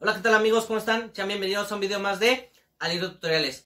Hola, ¿qué tal amigos? ¿Cómo están? Sean bienvenidos a un video más de Alido Tutoriales.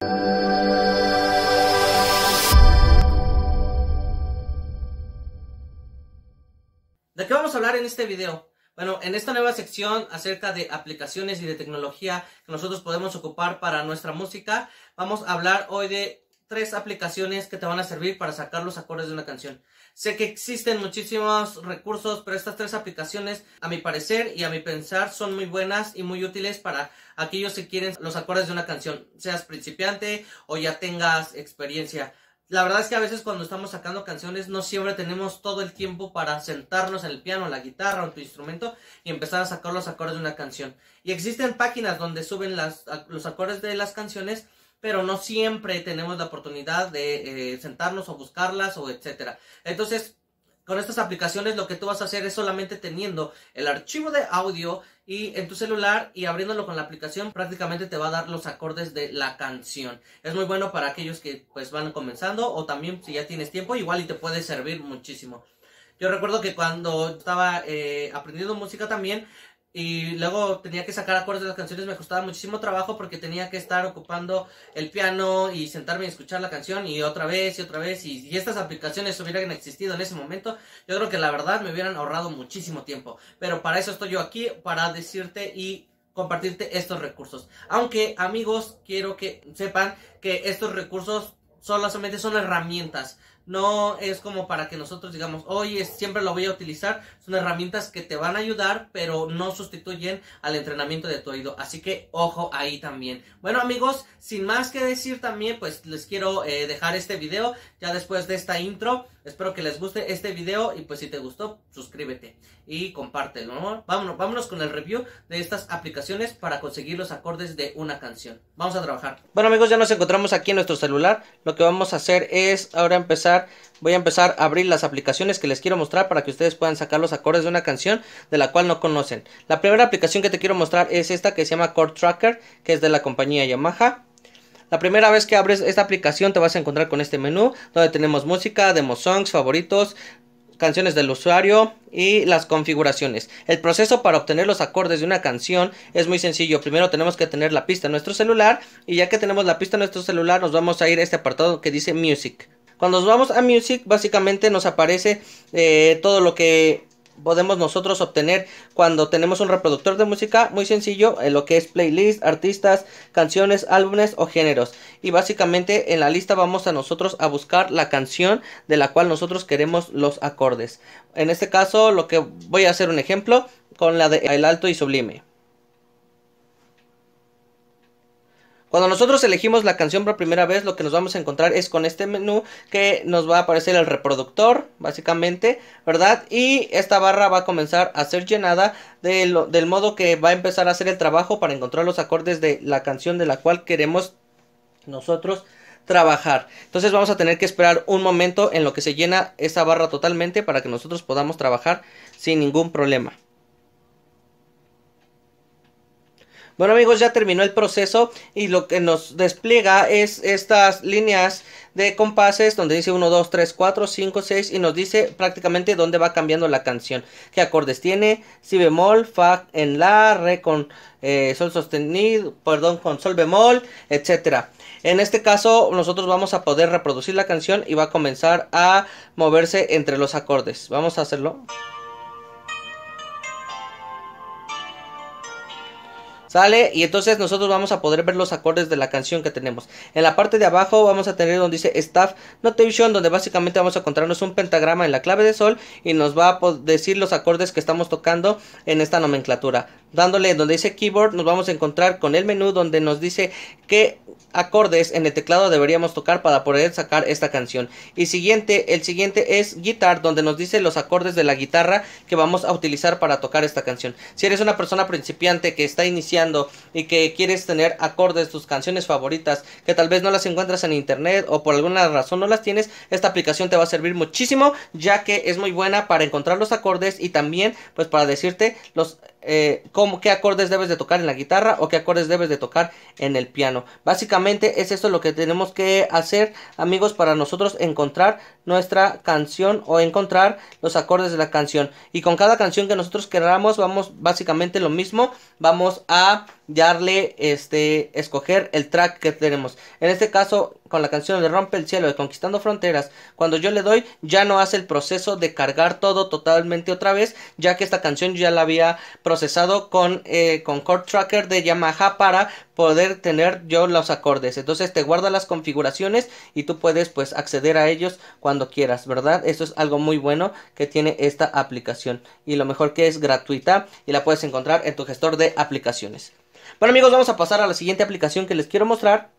¿De qué vamos a hablar en este video? Bueno, en esta nueva sección acerca de aplicaciones y de tecnología que nosotros podemos ocupar para nuestra música, vamos a hablar hoy de tres aplicaciones que te van a servir para sacar los acordes de una canción. Sé que existen muchísimos recursos, pero estas tres aplicaciones, a mi parecer y a mi pensar, son muy buenas y muy útiles para aquellos que quieren los acordes de una canción, seas principiante o ya tengas experiencia. La verdad es que a veces cuando estamos sacando canciones no siempre tenemos todo el tiempo para sentarnos en el piano, la guitarra o tu instrumento y empezar a sacar los acordes de una canción. Y existen páginas donde suben los acordes de las canciones pero no siempre tenemos la oportunidad de eh, sentarnos o buscarlas o etcétera. Entonces, con estas aplicaciones lo que tú vas a hacer es solamente teniendo el archivo de audio y en tu celular y abriéndolo con la aplicación prácticamente te va a dar los acordes de la canción. Es muy bueno para aquellos que pues van comenzando o también si ya tienes tiempo igual y te puede servir muchísimo. Yo recuerdo que cuando estaba eh, aprendiendo música también y luego tenía que sacar acordes de las canciones, me costaba muchísimo trabajo porque tenía que estar ocupando el piano y sentarme y escuchar la canción y otra vez y otra vez y, si estas aplicaciones hubieran existido en ese momento, yo creo que la verdad me hubieran ahorrado muchísimo tiempo, pero para eso estoy yo aquí, para decirte y compartirte estos recursos. Aunque amigos, quiero que sepan que estos recursos solamente son herramientas no es como para que nosotros digamos, oye, siempre lo voy a utilizar. Son herramientas que te van a ayudar, pero no sustituyen al entrenamiento de tu oído. Así que ojo ahí también. Bueno amigos, sin más que decir también, pues les quiero eh, dejar este video ya después de esta intro. Espero que les guste este video y pues si te gustó, suscríbete y compártelo. Vámonos, vámonos con el review de estas aplicaciones para conseguir los acordes de una canción. Vamos a trabajar. Bueno amigos, ya nos encontramos aquí en nuestro celular. Lo que vamos a hacer es ahora empezar voy a empezar a abrir las aplicaciones que les quiero mostrar para que ustedes puedan sacar los acordes de una canción de la cual no conocen. La primera aplicación que te quiero mostrar es esta que se llama Chord Tracker, que es de la compañía Yamaha. La primera vez que abres esta aplicación te vas a encontrar con este menú donde tenemos música, demos songs, favoritos, canciones del usuario y las configuraciones. El proceso para obtener los acordes de una canción es muy sencillo. Primero tenemos que tener la pista en nuestro celular y ya que tenemos la pista en nuestro celular nos vamos a ir a este apartado que dice Music. Cuando nos vamos a Music, básicamente nos aparece eh, todo lo que podemos nosotros obtener cuando tenemos un reproductor de música muy sencillo en eh, lo que es playlist, artistas, canciones, álbumes o géneros y básicamente en la lista vamos a nosotros a buscar la canción de la cual nosotros queremos los acordes en este caso lo que voy a hacer un ejemplo con la de El Alto y Sublime Cuando nosotros elegimos la canción por primera vez, lo que nos vamos a encontrar es con este menú que nos va a aparecer el reproductor, básicamente, ¿verdad? Y esta barra va a comenzar a ser llenada del, modo que va a empezar a hacer el trabajo para encontrar los acordes de la canción de la cual queremos nosotros trabajar. Entonces vamos a tener que esperar un momento en lo que se llena esa barra totalmente para que nosotros podamos trabajar sin ningún problema. Bueno amigos, ya terminó el proceso y lo que nos despliega es estas líneas de compases donde dice 1, 2, 3, 4, 5, 6 y nos dice prácticamente dónde va cambiando la canción, qué acordes tiene, si bemol, fa en la, re con eh, sol sostenido, perdón, con sol bemol, etcétera. En este caso nosotros vamos a poder reproducir la canción y va a comenzar a moverse entre los acordes. Vamos a hacerlo. ¿Sale? Y entonces nosotros vamos a poder ver los acordes de la canción que tenemos. En la parte de abajo vamos a tener donde dice Staff Notation, donde básicamente vamos a encontrarnos un pentagrama en la clave de sol y nos va a decir los acordes que estamos tocando en esta nomenclatura dándole donde dice keyboard nos vamos a encontrar con el menú donde nos dice qué acordes en el teclado deberíamos tocar para poder sacar esta canción y siguiente el siguiente es guitar donde nos dice los acordes de la guitarra que vamos a utilizar para tocar esta canción si eres una persona principiante que está iniciando y que quieres tener acordes tus canciones favoritas que tal vez no las encuentras en internet o por alguna razón no las tienes esta aplicación te va a servir muchísimo ya que es muy buena para encontrar los acordes y también pues para decirte los eh, qué acordes debes de tocar en la guitarra o qué acordes debes de tocar en el piano. Básicamente es esto lo que tenemos que hacer amigos para nosotros encontrar nuestra canción o encontrar los acordes de la canción. Y con cada canción que nosotros queramos vamos básicamente lo mismo. Vamos a darle, este, escoger el track que tenemos. En este caso, con la canción de Rompe el Cielo de Conquistando Fronteras, cuando yo le doy, ya no hace el proceso de cargar todo totalmente otra vez, ya que esta canción ya la había procesado con, eh, con Chord Tracker de Yamaha para poder tener yo los acordes. Entonces te guarda las configuraciones y tú puedes pues acceder a ellos cuando quieras, ¿verdad? Eso es algo muy bueno que tiene esta aplicación. Y lo mejor que es gratuita y la puedes encontrar en tu gestor de aplicaciones. Bueno amigos, vamos a pasar a la siguiente aplicación que les quiero mostrar.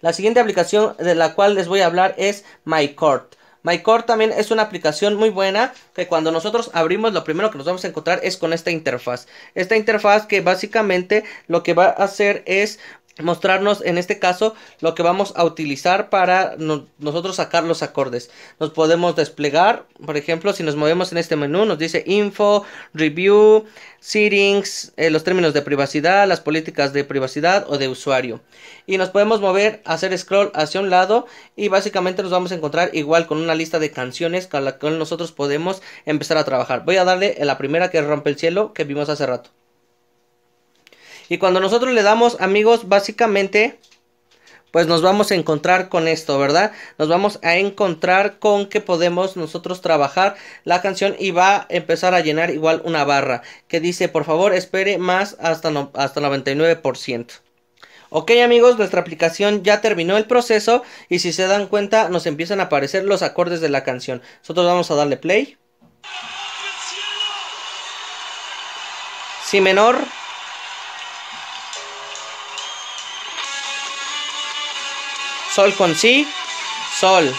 La siguiente aplicación de la cual les voy a hablar es MyCord MyCore también es una aplicación muy buena que cuando nosotros abrimos lo primero que nos vamos a encontrar es con esta interfaz. Esta interfaz que básicamente lo que va a hacer es mostrarnos en este caso lo que vamos a utilizar para nosotros sacar los acordes nos podemos desplegar por ejemplo si nos movemos en este menú nos dice info review settings eh, los términos de privacidad las políticas de privacidad o de usuario y nos podemos mover hacer scroll hacia un lado y básicamente nos vamos a encontrar igual con una lista de canciones con la cual nosotros podemos empezar a trabajar voy a darle la primera que rompe el cielo que vimos hace rato y cuando nosotros le damos amigos, básicamente, pues nos vamos a encontrar con esto, ¿verdad? Nos vamos a encontrar con que podemos nosotros trabajar la canción y va a empezar a llenar igual una barra que dice, por favor, espere más hasta, hasta 99%. Ok amigos, nuestra aplicación ya terminó el proceso y si se dan cuenta nos empiezan a aparecer los acordes de la canción. Nosotros vamos a darle play. Si menor. sol con si sol.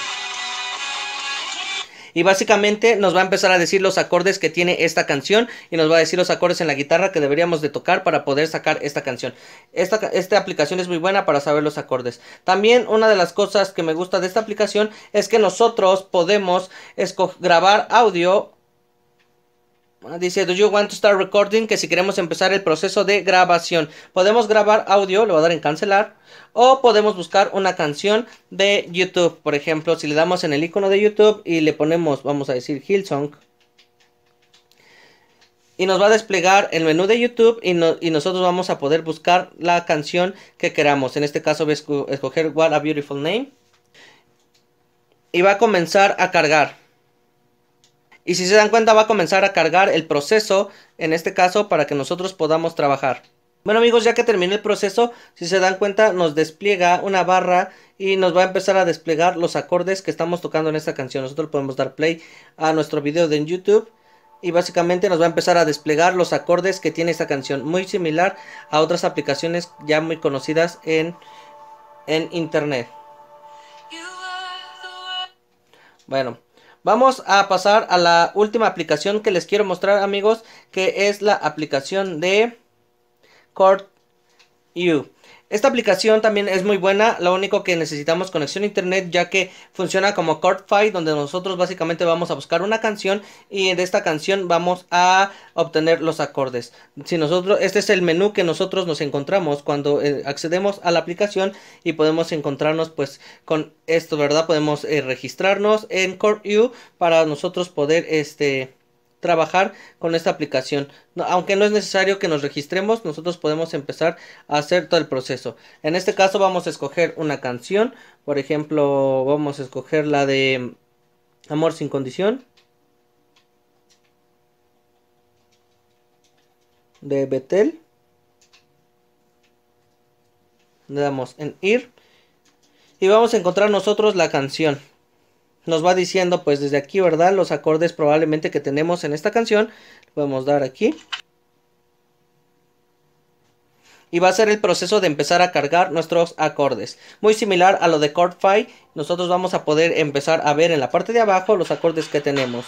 Y básicamente nos va a empezar a decir los acordes que tiene esta canción y nos va a decir los acordes en la guitarra que deberíamos de tocar para poder sacar esta canción. Esta, esta aplicación es muy buena para saber los acordes. También una de las cosas que me gusta de esta aplicación es que nosotros podemos grabar audio dice, do you want to start recording? Que si queremos empezar el proceso de grabación. Podemos grabar audio, le voy a dar en cancelar. O podemos buscar una canción de YouTube. Por ejemplo, si le damos en el icono de YouTube y le ponemos, vamos a decir, Hillsong. Y nos va a desplegar el menú de YouTube y, y nosotros vamos a poder buscar la canción que queramos. En este caso voy a escoger What a Beautiful Name. Y va a comenzar a cargar. Y si se dan cuenta va a comenzar a cargar el proceso, en este caso, para que nosotros podamos trabajar. Bueno amigos, ya que terminó el proceso, si se dan cuenta nos despliega una barra y nos va a empezar a desplegar los acordes que estamos tocando en esta canción. Nosotros podemos dar play a nuestro video de YouTube y básicamente nos va a empezar a desplegar los acordes que tiene esta canción. Muy similar a otras aplicaciones ya muy conocidas en, en internet. Bueno, Vamos a pasar a la última aplicación que les quiero mostrar amigos, que es la aplicación de You. Esta aplicación también es muy buena, lo único que necesitamos conexión a internet ya que funciona como Chordify donde nosotros básicamente vamos a buscar una canción y de esta canción vamos a obtener los acordes. Si nosotros este es el menú que nosotros nos encontramos cuando eh, accedemos a la aplicación y podemos encontrarnos pues con esto, ¿verdad? Podemos eh, registrarnos en U para nosotros poder este trabajar con esta aplicación. aunque no es necesario que nos registremos, nosotros podemos empezar a hacer todo el proceso. En este caso vamos a escoger una canción, por ejemplo, vamos a escoger la de Amor sin condición. De Betel. Le damos en ir. Y vamos a encontrar nosotros la canción nos va diciendo pues desde aquí, ¿verdad? Los acordes probablemente que tenemos en esta canción. Podemos dar aquí. Y va a ser el proceso de empezar a cargar nuestros acordes. Muy similar a lo de Chordify, nosotros vamos a poder empezar a ver en la parte de abajo los acordes que tenemos.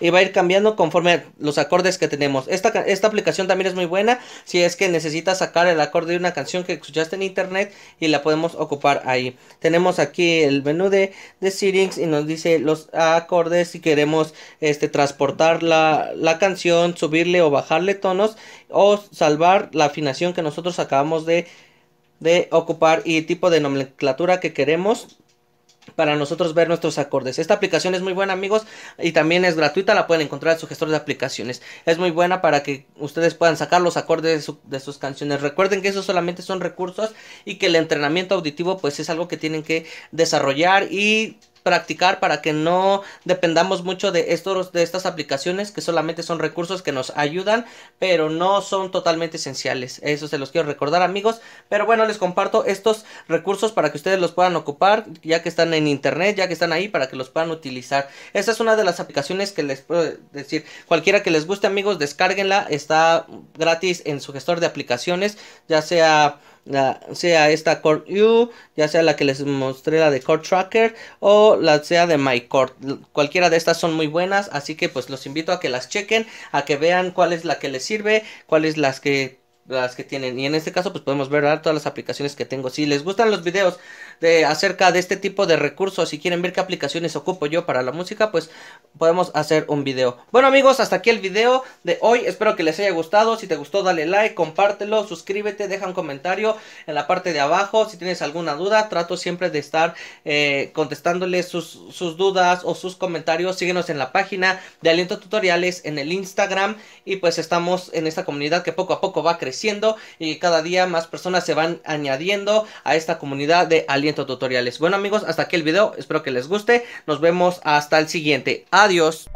y va a ir cambiando conforme los acordes que tenemos. Esta, esta aplicación también es muy buena si es que necesitas sacar el acorde de una canción que escuchaste en internet y la podemos ocupar ahí. Tenemos aquí el menú de, settings y nos dice los acordes si queremos este, transportar la, canción, subirle o bajarle tonos o salvar la afinación que nosotros acabamos de, de ocupar y tipo de nomenclatura que queremos para nosotros ver nuestros acordes. Esta aplicación es muy buena amigos y también es gratuita, la pueden encontrar en su gestor de aplicaciones. Es muy buena para que ustedes puedan sacar los acordes de, sus canciones. Recuerden que esos solamente son recursos y que el entrenamiento auditivo pues es algo que tienen que desarrollar y practicar para que no dependamos mucho de estos de estas aplicaciones que solamente son recursos que nos ayudan pero no son totalmente esenciales eso se los quiero recordar amigos pero bueno les comparto estos recursos para que ustedes los puedan ocupar ya que están en internet ya que están ahí para que los puedan utilizar esta es una de las aplicaciones que les puedo decir cualquiera que les guste amigos descárguenla está gratis en su gestor de aplicaciones ya sea sea esta Core U, ya sea la que les mostré, la de Core Tracker, o la sea de MyCore. Cualquiera de estas son muy buenas, así que pues los invito a que las chequen, a que vean cuál es la que les sirve, cuál es las que las que tienen. Y en este caso, pues podemos ver todas las aplicaciones que tengo. Si les gustan los videos de acerca de este tipo de recursos, si quieren ver qué aplicaciones ocupo yo para la música, pues podemos hacer un video. Bueno amigos, hasta aquí el video de hoy. Espero que les haya gustado. Si te gustó, dale like, compártelo, suscríbete, deja un comentario en la parte de abajo. Si tienes alguna duda, trato siempre de estar eh, contestándoles sus, dudas o sus comentarios. Síguenos en la página de Aliento Tutoriales en el Instagram. Y pues estamos en esta comunidad que poco a poco va a crecer y cada día más personas se van añadiendo a esta comunidad de aliento tutoriales. Bueno amigos, hasta aquí el video, espero que les guste, nos vemos hasta el siguiente, adiós.